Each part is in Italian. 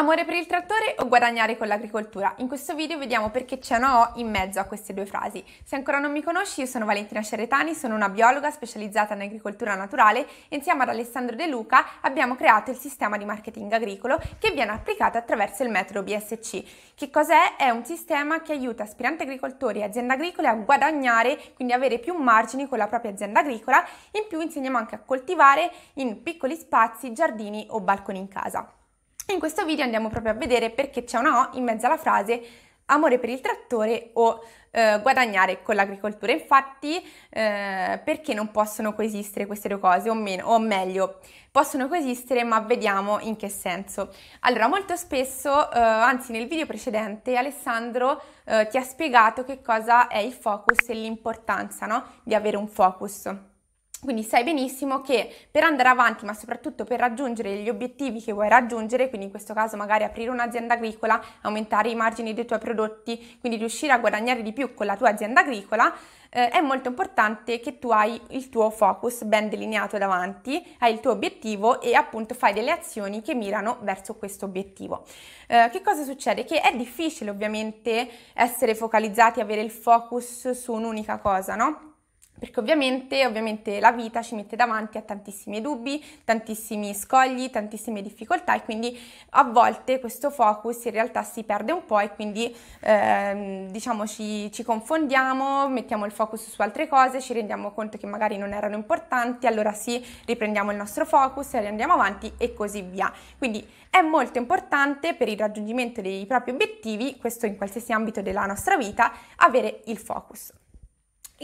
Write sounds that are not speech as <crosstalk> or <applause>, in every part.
Amore per il trattore o guadagnare con l'agricoltura? In questo video vediamo perché c'è una O in mezzo a queste due frasi. Se ancora non mi conosci, io sono Valentina Ceretani, sono una biologa specializzata in agricoltura naturale e insieme ad Alessandro De Luca abbiamo creato il sistema di marketing agricolo che viene applicato attraverso il metodo BSC. Che cos'è? È un sistema che aiuta aspiranti agricoltori e aziende agricole a guadagnare, quindi avere più margini con la propria azienda agricola. In più insegniamo anche a coltivare in piccoli spazi, giardini o balconi in casa. In questo video andiamo proprio a vedere perché c'è una O in mezzo alla frase amore per il trattore o eh, guadagnare con l'agricoltura. Infatti, eh, perché non possono coesistere queste due cose, o, meno, o meglio, possono coesistere, ma vediamo in che senso. Allora, molto spesso, eh, anzi nel video precedente, Alessandro eh, ti ha spiegato che cosa è il focus e l'importanza no? di avere un focus. Quindi sai benissimo che per andare avanti, ma soprattutto per raggiungere gli obiettivi che vuoi raggiungere, quindi in questo caso magari aprire un'azienda agricola, aumentare i margini dei tuoi prodotti, quindi riuscire a guadagnare di più con la tua azienda agricola, eh, è molto importante che tu hai il tuo focus ben delineato davanti, hai il tuo obiettivo e appunto fai delle azioni che mirano verso questo obiettivo. Eh, che cosa succede? Che è difficile ovviamente essere focalizzati, avere il focus su un'unica cosa, no? Perché ovviamente, ovviamente, la vita ci mette davanti a tantissimi dubbi, tantissimi scogli, tantissime difficoltà e quindi a volte questo focus in realtà si perde un po' e quindi ehm, diciamo ci, ci, confondiamo, mettiamo il focus su altre cose, ci rendiamo conto che magari non erano importanti, allora sì, riprendiamo il nostro focus, e andiamo avanti e così via. Quindi è molto importante per il raggiungimento dei propri obiettivi, questo in qualsiasi ambito della nostra vita, avere il focus.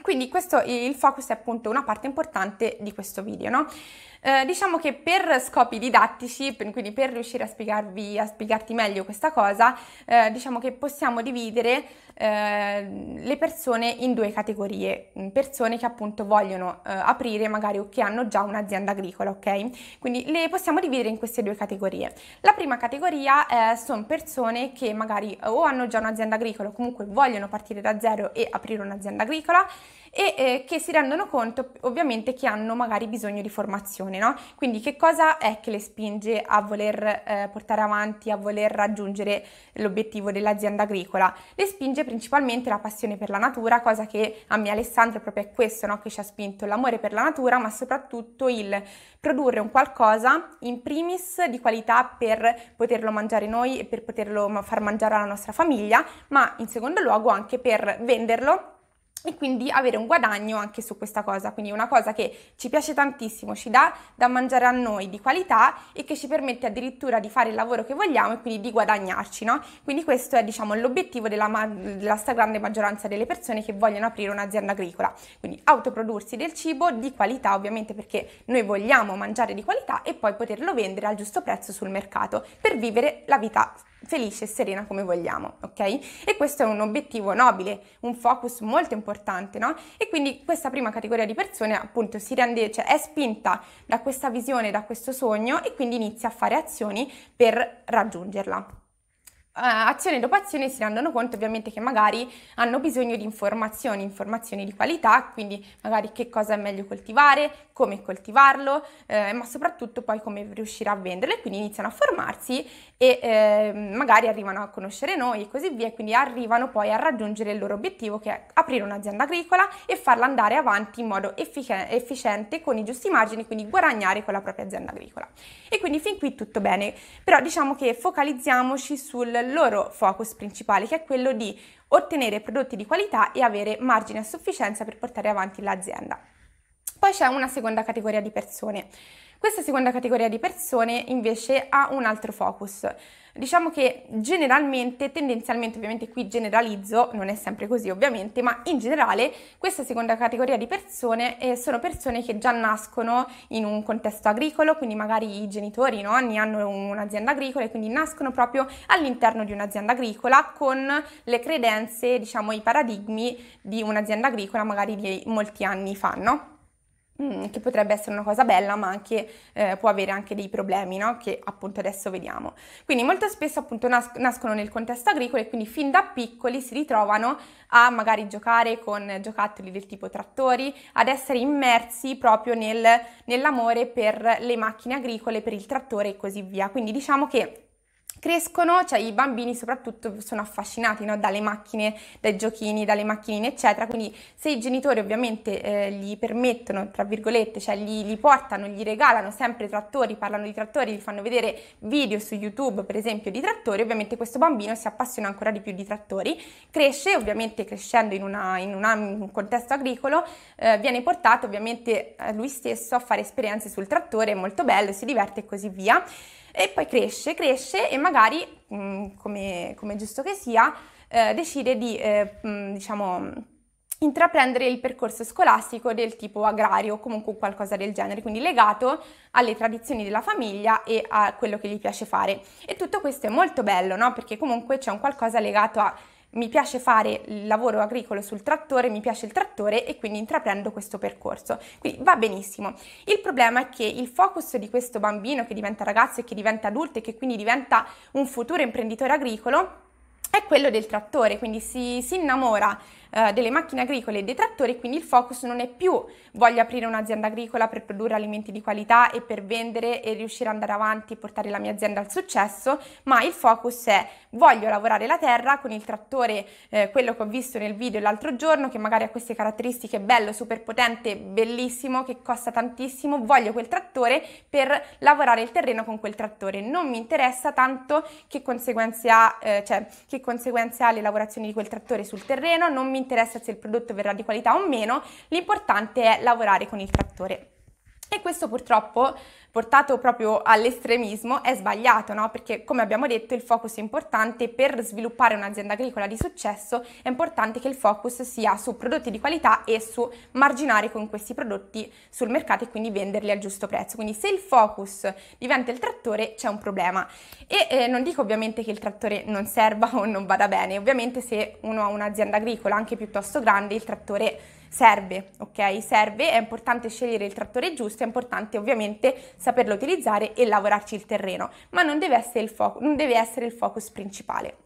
Quindi questo, il focus è appunto una parte importante di questo video, no? Eh, diciamo che per scopi didattici, quindi per riuscire a, spiegarvi, a spiegarti meglio questa cosa, eh, diciamo che possiamo dividere eh, le persone in due categorie, mm, persone che appunto vogliono eh, aprire magari o che hanno già un'azienda agricola, ok? Quindi le possiamo dividere in queste due categorie. La prima categoria eh, sono persone che magari o hanno già un'azienda agricola o comunque vogliono partire da zero e aprire un'azienda agricola, e eh, che si rendono conto ovviamente che hanno magari bisogno di formazione, no? Quindi che cosa è che le spinge a voler eh, portare avanti, a voler raggiungere l'obiettivo dell'azienda agricola? Le spinge principalmente la passione per la natura, cosa che a me Alessandro proprio è questo, no? Che ci ha spinto l'amore per la natura, ma soprattutto il produrre un qualcosa in primis di qualità per poterlo mangiare noi e per poterlo far mangiare alla nostra famiglia, ma in secondo luogo anche per venderlo e quindi avere un guadagno anche su questa cosa, quindi una cosa che ci piace tantissimo, ci dà da mangiare a noi di qualità e che ci permette addirittura di fare il lavoro che vogliamo e quindi di guadagnarci, no? Quindi questo è diciamo l'obiettivo della, ma- della stragrande maggioranza delle persone che vogliono aprire un'azienda agricola, quindi autoprodursi del cibo di qualità ovviamente perché noi vogliamo mangiare di qualità e poi poterlo vendere al giusto prezzo sul mercato per vivere la vita felice e serena come vogliamo, ok? E questo è un obiettivo nobile, un focus molto importante importante, no? E quindi questa prima categoria di persone appunto si rende, cioè è spinta da questa visione, da questo sogno e quindi inizia a fare azioni per raggiungerla. Eh, azione dopo azione si rendono conto ovviamente che magari hanno bisogno di informazioni, informazioni di qualità, quindi magari che cosa è meglio coltivare, come coltivarlo, eh, ma soprattutto poi come riuscire a venderlo e quindi iniziano a formarsi e eh, magari arrivano a conoscere noi e così via, e quindi arrivano poi a raggiungere il loro obiettivo che è aprire un'azienda agricola e farla andare avanti in modo effic- efficiente con i giusti margini, quindi guadagnare con la propria azienda agricola. E quindi fin qui tutto bene, però diciamo che focalizziamoci sul loro focus principale, che è quello di ottenere prodotti di qualità e avere margine a sufficienza per portare avanti l'azienda. Poi c'è una seconda categoria di persone questa seconda categoria di persone invece ha un altro focus. Diciamo che generalmente, tendenzialmente ovviamente qui generalizzo, non è sempre così ovviamente, ma in generale questa seconda categoria di persone eh, sono persone che già nascono in un contesto agricolo, quindi magari i genitori, i nonni hanno un'azienda agricola e quindi nascono proprio all'interno di un'azienda agricola con le credenze, diciamo i paradigmi di un'azienda agricola magari di molti anni fa, no? Mm, che potrebbe essere una cosa bella ma anche eh, può avere anche dei problemi no? che appunto adesso vediamo. Quindi molto spesso appunto nas- nascono nel contesto agricolo e quindi fin da piccoli si ritrovano a magari giocare con giocattoli del tipo trattori, ad essere immersi proprio nel, nell'amore per le macchine agricole, per il trattore e così via. Quindi diciamo che crescono, cioè i bambini soprattutto sono affascinati no? dalle macchine, dai giochini, dalle macchinine, eccetera. Quindi se i genitori ovviamente eh, gli permettono, tra virgolette, cioè gli, gli, portano, gli regalano sempre trattori, parlano di trattori, gli fanno vedere video su YouTube, per esempio, di trattori, ovviamente questo bambino si appassiona ancora di più di trattori, cresce, ovviamente crescendo in, una, in, una, in un contesto agricolo, eh, viene portato ovviamente eh, lui stesso a fare esperienze sul trattore, è molto bello, si diverte e così via e poi cresce, cresce e magari, mm, come, giusto che sia, eh, decide di, eh, mm, diciamo, intraprendere il percorso scolastico del tipo agrario o comunque qualcosa del genere, quindi legato alle tradizioni della famiglia e a quello che gli piace fare. E tutto questo è molto bello, no? Perché comunque c'è un qualcosa legato a mi piace fare il lavoro agricolo sul trattore, mi piace il trattore e quindi intraprendo questo percorso. Quindi va benissimo. Il problema è che il focus di questo bambino che diventa ragazzo e che diventa adulto e che quindi diventa un futuro imprenditore agricolo è quello del trattore, quindi si, si innamora eh, delle macchine agricole e dei trattori, quindi il focus non è più voglio aprire un'azienda agricola per produrre alimenti di qualità e per vendere e riuscire ad andare avanti e portare la mia azienda al successo, ma il focus è voglio lavorare la terra con il trattore, eh, quello che ho visto nel video l'altro giorno, che magari ha queste caratteristiche, bello, super potente, bellissimo, che costa tantissimo, voglio quel trattore per lavorare il terreno con quel trattore, non mi interessa tanto che conseguenze ha, eh, cioè, che conseguenze ha le lavorazioni di quel trattore sul terreno, non mi interessa se il prodotto verrà di qualità o meno, l'importante è lavorare con il trattore. E questo purtroppo portato proprio all'estremismo è sbagliato, no? perché come abbiamo detto il focus è importante per sviluppare un'azienda agricola di successo, è importante che il focus sia su prodotti di qualità e su marginare con questi prodotti sul mercato e quindi venderli al giusto prezzo. Quindi se il focus diventa il trattore c'è un problema e eh, non dico ovviamente che il trattore non serva <laughs> o non vada bene, ovviamente se uno ha un'azienda agricola anche piuttosto grande il trattore serve, ok? Serve, è importante scegliere il trattore giusto, è importante ovviamente saperlo utilizzare e lavorarci il terreno, ma non deve essere il, fo- deve essere il focus principale.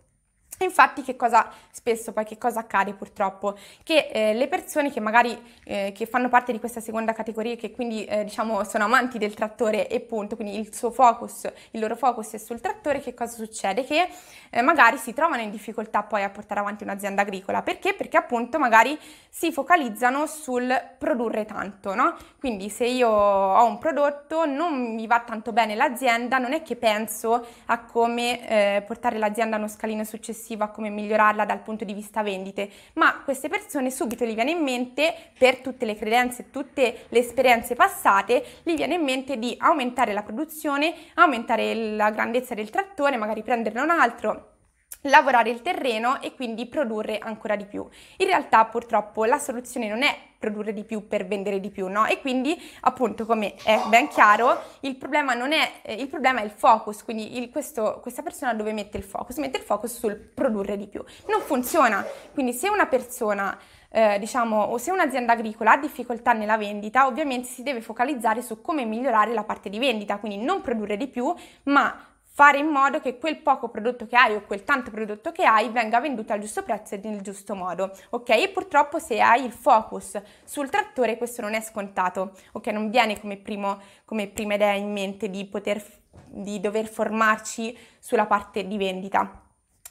Infatti che cosa spesso poi che cosa accade purtroppo? Che eh, le persone che magari eh, che fanno parte di questa seconda categoria che quindi eh, diciamo sono amanti del trattore e punto, quindi il suo focus, il loro focus è sul trattore, che cosa succede? Che eh, magari si trovano in difficoltà poi a portare avanti un'azienda agricola, perché? Perché appunto magari si focalizzano sul produrre tanto, no? Quindi se io ho un prodotto, non mi va tanto bene l'azienda, non è che penso a come eh, portare l'azienda a uno scalino successivo obiettivo a come migliorarla dal punto di vista vendite, ma queste persone subito gli viene in mente, per tutte le credenze, e tutte le esperienze passate, gli viene in mente di aumentare la produzione, aumentare la grandezza del trattore, magari prenderne un altro lavorare il terreno e quindi produrre ancora di più. In realtà purtroppo la soluzione non è produrre di più per vendere di più, no? E quindi appunto come è ben chiaro il problema non è, eh, il problema è il focus, quindi il, questo, questa persona dove mette il focus? Mette il focus sul produrre di più. Non funziona, quindi se una persona eh, diciamo, o se un'azienda agricola ha difficoltà nella vendita, ovviamente si deve focalizzare su come migliorare la parte di vendita, quindi non produrre di più, ma fare in modo che quel poco prodotto che hai o quel tanto prodotto che hai venga venduto al giusto prezzo e nel giusto modo, ok? E purtroppo se hai il focus sul trattore questo non è scontato, ok? Non viene come, primo, come prima idea in mente di, poter, di dover formarci sulla parte di vendita.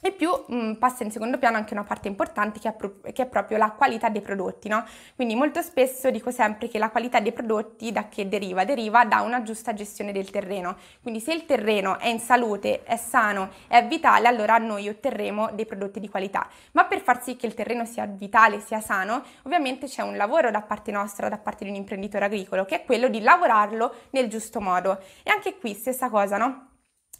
E più mh, mm, passa in secondo piano anche una parte importante che è, pro- che è proprio la qualità dei prodotti, no? Quindi molto spesso dico sempre che la qualità dei prodotti da che deriva? Deriva da una giusta gestione del terreno. Quindi se il terreno è in salute, è sano, è vitale, allora noi otterremo dei prodotti di qualità. Ma per far sì che il terreno sia vitale, sia sano, ovviamente c'è un lavoro da parte nostra, da parte di un imprenditore agricolo, che è quello di lavorarlo nel giusto modo. E anche qui stessa cosa, no?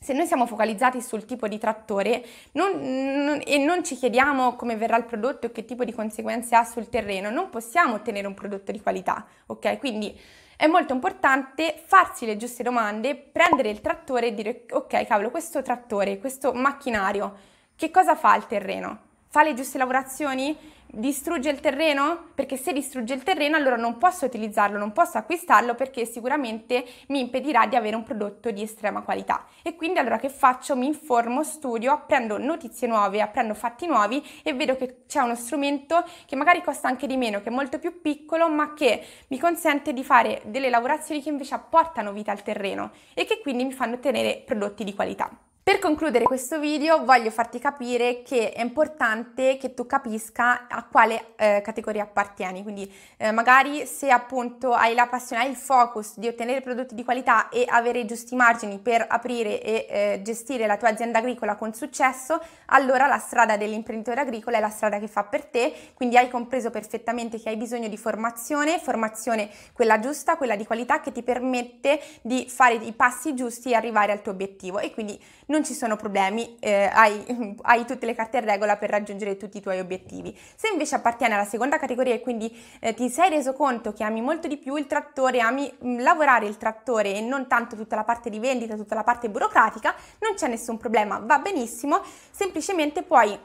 se noi siamo focalizzati sul tipo di trattore non, non, e non ci chiediamo come verrà il prodotto e che tipo di conseguenze ha sul terreno, non possiamo ottenere un prodotto di qualità, ok? Quindi è molto importante farsi le giuste domande, prendere il trattore e dire ok cavolo, questo trattore, questo macchinario, che cosa fa al terreno? Fa le giuste lavorazioni? distrugge il terreno? Perché se distrugge il terreno allora non posso utilizzarlo, non posso acquistarlo perché sicuramente mi impedirà di avere un prodotto di estrema qualità. E quindi allora che faccio? Mi informo, studio, apprendo notizie nuove, apprendo fatti nuovi e vedo che c'è uno strumento che magari costa anche di meno, che è molto più piccolo, ma che mi consente di fare delle lavorazioni che invece apportano vita al terreno e che quindi mi fanno ottenere prodotti di qualità. Per concludere questo video voglio farti capire che è importante che tu capisca a quale eh, categoria appartieni, quindi eh, magari se appunto hai la passione, hai il focus di ottenere prodotti di qualità e avere i giusti margini per aprire e eh, gestire la tua azienda agricola con successo, allora la strada dell'imprenditore agricolo è la strada che fa per te, quindi hai compreso perfettamente che hai bisogno di formazione, formazione quella giusta, quella di qualità che ti permette di fare i passi giusti e arrivare al tuo obiettivo e quindi non ci sono problemi, eh, hai, <laughs> hai, tutte le carte in regola per raggiungere tutti i tuoi obiettivi. Se invece appartiene alla seconda categoria e quindi eh, ti sei reso conto che ami molto di più il trattore, ami mm, lavorare il trattore e non tanto tutta la parte di vendita, tutta la parte burocratica, non c'è nessun problema, va benissimo, semplicemente puoi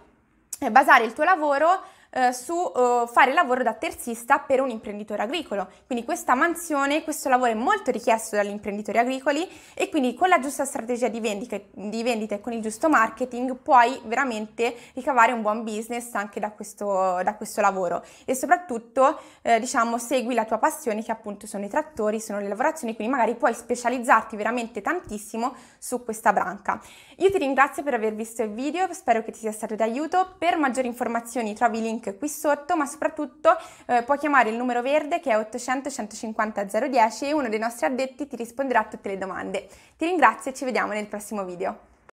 eh, basare il tuo lavoro eh, su eh, fare lavoro da terzista per un imprenditore agricolo. Quindi questa mansione, questo lavoro è molto richiesto dagli imprenditori agricoli e quindi con la giusta strategia di, vendica, di vendita e con il giusto marketing puoi veramente ricavare un buon business anche da questo, da questo lavoro e soprattutto eh, diciamo segui la tua passione che appunto sono i trattori, sono le lavorazioni, quindi magari puoi specializzarti veramente tantissimo su questa branca. Io ti ringrazio per aver visto il video, spero che ti sia stato d'aiuto, per maggiori informazioni trovi i link link qui sotto, ma soprattutto eh, puoi chiamare il numero verde che è 800 150 010 e uno dei nostri addetti ti risponderà a tutte le domande. Ti ringrazio e ci vediamo nel prossimo video.